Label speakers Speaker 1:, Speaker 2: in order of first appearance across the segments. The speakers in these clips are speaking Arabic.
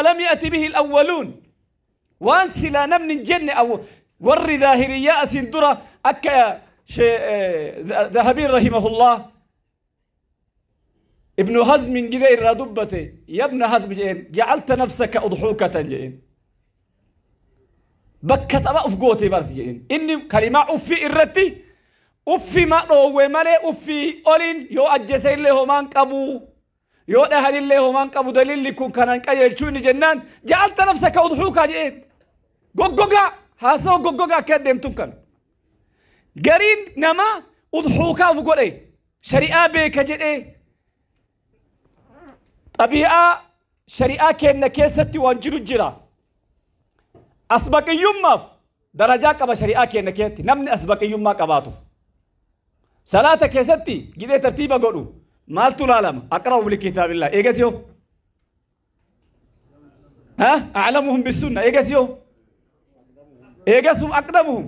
Speaker 1: لم يأتي به الأولون وانسي لا من الجنة أو ور ظاهرية درة أكا آه، ذهبي رحمه الله ابن هزم كده الردبة يا ابن هزم جئين جعلت نفسك أضحوكة جئين بكت أبا أفقوتي برز جئين إني كلمة أفي إرتي أفي ما روه مالي أفي أولين يو أجسين له مان يود اللي هو همان قبو دليل اللي كون كان كا يجون جنان جعلت نفسك وضحوك جئين إيه؟ قوقوقا هاسو قوقوقا كدم تنكن قرين نما وضحوكا فقول ايه شريعة بيك إيه طبيعة شريعة كينا كيستي وانجر الجرا أسبق يمف درجة كبا شريعة كينا كيتي نمني أسبق يوم ما كباتو صلاة كيستي جدي ترتيبة قولو مالتو العالم أقرأوا لكتاب الله إيجت ها أعلمهم بالسنة إيجت يو إيه أقدمهم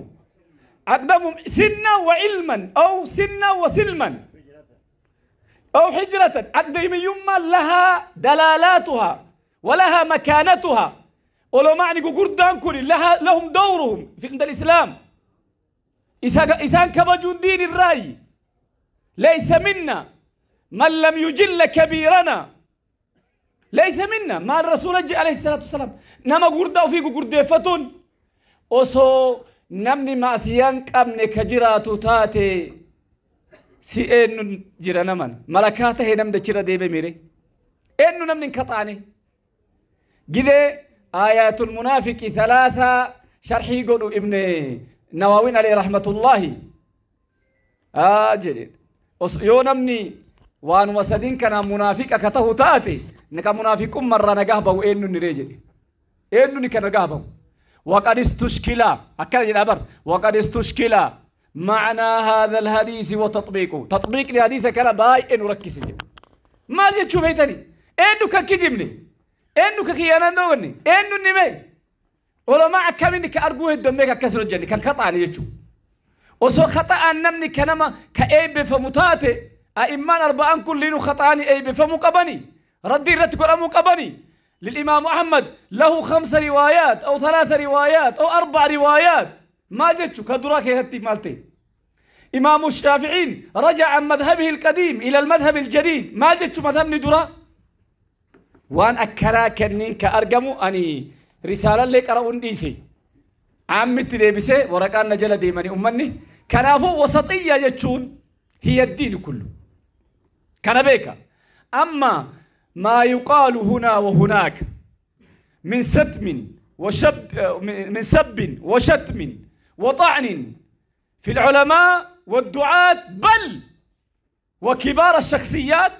Speaker 1: أقدمهم سنا وعلما أو سنا وسلما أو حجرة أقدم يما لها دلالاتها ولها مكانتها ولو معني قردان كوني لها لهم دورهم في عند الإسلام إسان كبجون دين الرأي ليس منا من لم يجل كبيرنا ليس منا ما الرسول عليه الصلاة والسلام نما أو فيك قرد فتون أسو نمني ما سيان قمن كجراتو تاتي سي إنو جرانا من ملكاته نمد جرا ديبه ميري إنو نمني كطاني جده آيات المنافق ثلاثة شرحي قولوا ابن نواوين عليه رحمة الله آجرين آه يو نمني وان وسدين كان منافق كته تاتي نك منافق مر نغه بو إنو نريج إنو نك نغه بو وقد استشكل اكل الأبر وقد استشكل معنى هذا الحديث وتطبيقه تطبيق الحديث كان باي إنو ركز ما تشوف هيتني إنو ككجمني إنو ككيانا نوني إنو نيمي ولا ما أكمل كأرجوه الدمك كسر الجنة كان قطعني يشوف وسو خطأ انمني كنما كأيب فمتاتي أئمان أربعان كلين خطأني أي بفمو قبني ردي رتك الأمو قبني للإمام أحمد له خمس روايات أو ثلاث روايات أو أربع روايات ما جتشو كدراك هاتي مالتي إمام الشافعين رجع عن مذهبه القديم إلى المذهب الجديد ما جتشو مذهب ندرا وان أكرا كنين كأرقمو أني رسالة لك أرون ديسي عمتي ديبسي ورقان نجل ديماني أمني كنافو وسطية يجون هي الدين كله كان بيكا أما ما يقال هنا وهناك من ستم وشب من سب وشتم وطعن في العلماء والدعاة بل وكبار الشخصيات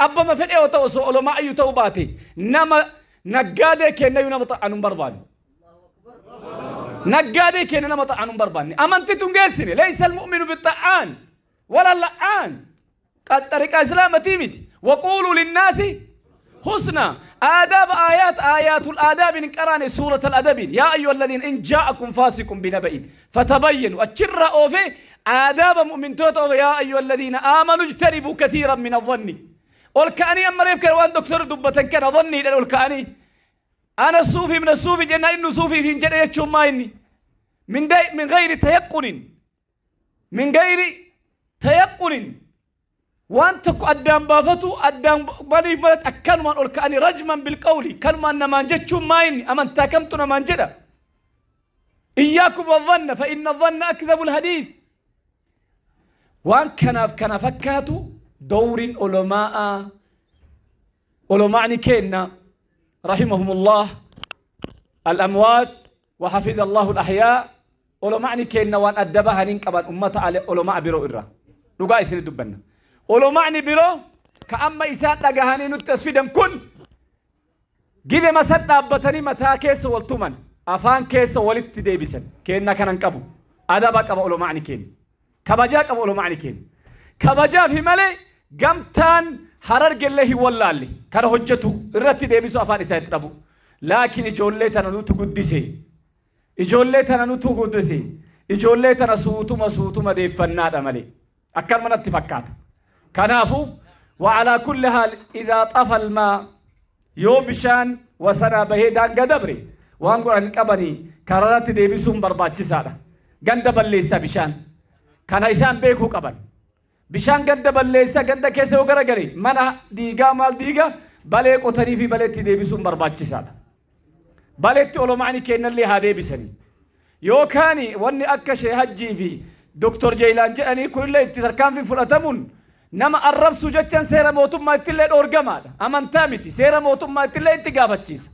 Speaker 1: أبا ما فين إيوة توسؤلوا ما أي توباتي نما نقادي كينا ينما طعنهم بربان نقادي كينا نما طعنهم بربان أنت تنقاسني ليس المؤمن بالطعان ولا اللعان طريقة إسلام تيمت وقولوا للناس حسنا آداب آيات آيات الآداب إن قرأنا سورة الأدب يا أيها الذين إن جاءكم فاسق بنبأ فتبينوا أتشر أوفي آداب مؤمن توت يا أيها الذين آمنوا اجتنبوا كثيرا من الظن والكأني أما يفكر وأن دكتور دبة كان ظني لأن والكأني أنا الصوفي من الصوفي جنة إنه صوفي في جنة يتشم إني من من غير تيقن من غير تيقن وان تكو أدام بافتو أدام بني بلد أكن من أول كأني رجما بالقول كان من نمان جتشو ماين انت كمتنا ما جدا إياكم والظن فإن الظن أكذب الحديث وان كان كان فكاتو دور علماء علماء كينا رحمهم الله الأموات وحفظ الله الأحياء علماء كينا وان أدبها ننكبان أمة على علماء برو إرّا لقاء سنة دبنا ولمعني برو كأما إسان لقهاني نتسفيدن كن جيدي ما سد أبتني متى كيس والتمن أفان كيس ولدت ديبسن كينا كان انقبو أدبك أبو لمعني كين كبجاك أبو لمعني كين كبجا في ملي قمتان حرر جله واللالي كان حجته الرت ديبسو أفان إسان تربو لكن إجولي تنانو تقدسي إجولي تنانو تقدسي إجولي تنسوتما سوتما ديفنا دمالي أكار من اتفاقات كنافو وعلى كل حال إذا طفى الماء يوم بشان وسنا بهيدان قدبري وانقول وانقر انقبني كررت بسوم برباتشي سارة قند الليسة بشان كان إسان بيكو قبل بشان قند بليسا قند كيسو قري منا ديگا مال ديگا بلي وطريفي في دي بسوم برباتشي سارة بلي تقولو معني كينا اللي هادي بسني يو كاني واني أكشي هجي في دكتور جيلان جاني كل اللي تتركان في فلتمون نما أرب سجتشن سيرة موتوم ما كلل أورجمال أمان تاميتي سيرة موتوم ما كلل إنت قابط جيز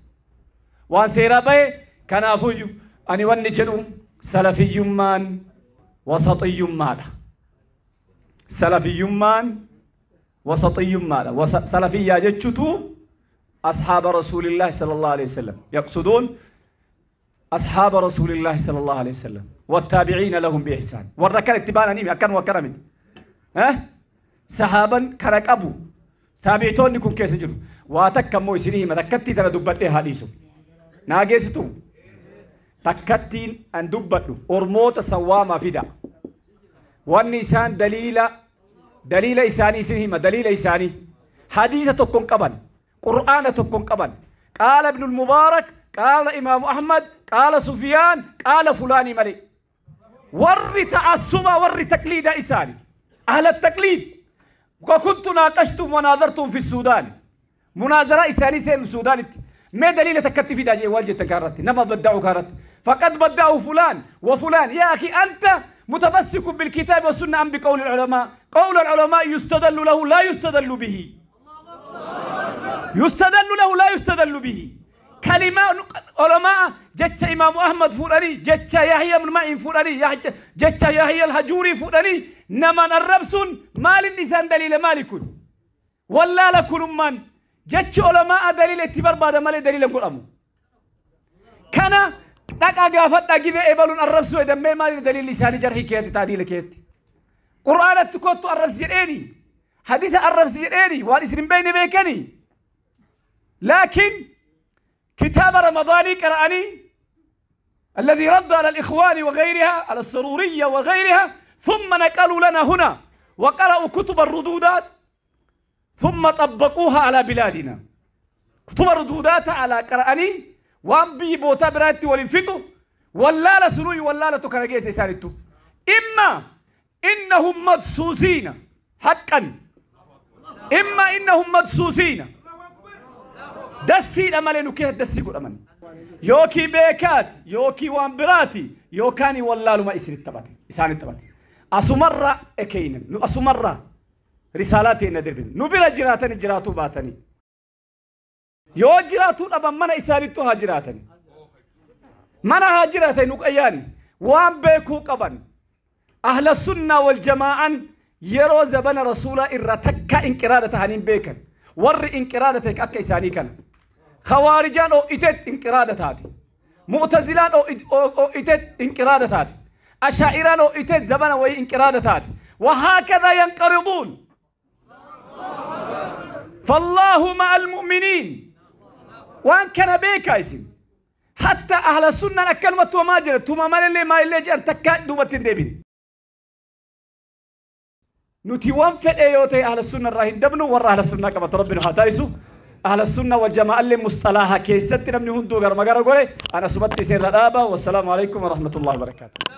Speaker 1: وان سيرة بيه كان أفوي أني وان نجلو سلفي يمان وسطي يمان سلفي يمان وسطي يمان سلفي يا ياجتشتو أصحاب رسول الله صلى الله عليه وسلم يقصدون أصحاب رسول الله صلى الله عليه وسلم والتابعين لهم بإحسان والركال اتباعنا نيمي أكان وكرمت ها sahaban kana qabu taabiitoonni kun keessa jiru waa takka immoo isinii hima takkattii tana dubbadhee haa dhiisu naa geessitu takkattiin an dubbadhu ormoota sawwaamaa fida wanni isaan daliila daliila isaanii isin hima daliila isaanii hadiisa tokkon qaban qur'aana tokkon qaban qaala ibnul mubaarak qaala imaamu ahmad qaala sufiyaan qaala fulaanii malee warri ta'assumaa warri takliidaa isaanii ahla takliid وكنت ناقشتم وناظرتم في السودان مناظرة إسانيسة من السودان ما دليل تكتفي في داجي والجي تكارت نما بدعوا كارت فقد بدعوا فلان وفلان يا أخي أنت متمسك بالكتاب والسنة أم بقول العلماء قول العلماء يستدل له لا يستدل به يستدل له لا يستدل به كلمة علماء جتش إمام أحمد فراني جتش يحيى بن معين فراني جتش يحيى الهجوري فراني نمان الربسون مال النسان دليل مالكون ولا لكون من جتش علماء دليل اتبار بعد مال دليل قول أمو كان نك أغافت نجيب إبالون الربسو إدام مي مال دليل لساني جرحي كياتي تعديل كياتي قرآن تكوتو الربس جرأني حديث الربس جرأني والإسرين بيني بيكني لكن كتاب رمضاني كرأني الذي رد على الإخوان وغيرها على السرورية وغيرها ثم نقلوا لنا هنا وقرأوا كتب الردودات ثم طبقوها على بلادنا كتب الردودات على قرأني وان بي بوتا براتي والانفتو ولا لا سنوي ولا لتكنجيس إسانتو إما إنهم مدسوسين حقا إما إنهم مدسوسين دسي الأمل نكيه دسي قل أمن يوكي بيكات يوكي وامبراتي يوكاني والله ما إسان التباتي إسان التباتي أسمرة أكين نو أسمرة رسالاتي ندربين نو بلا جراتني جراتو باتني يو جراتو أبا منا إساني تو هاجراتني منا هاجراتني نو أياني وان بيكو قبن أهل السنة والجماعة يرو زبن رسول إرتكا إنقرادة هنين بيكن ور إنقرادة أكا إساني كان خوارجان أو إتت إنقرادة هاتي معتزلان أو إتت إنقرادة هاتي أشائران وإتت زبنا وي وهكذا ينقرضون فالله مع المؤمنين وان كان بيك اسم حتى أهل السنة الكلمة وما جرت ثم من اللي ما اللي جرت تكاد دوبة تندبين نتي وان فئيوتي أهل السنة الرهين دبنو ورا أهل السنة كما تربنا هاتايسو أهل السنة والجماعة اللي مصطلحة كيستنا من هندو غير مقارا أنا سمت سير الآبا والسلام عليكم ورحمة الله وبركاته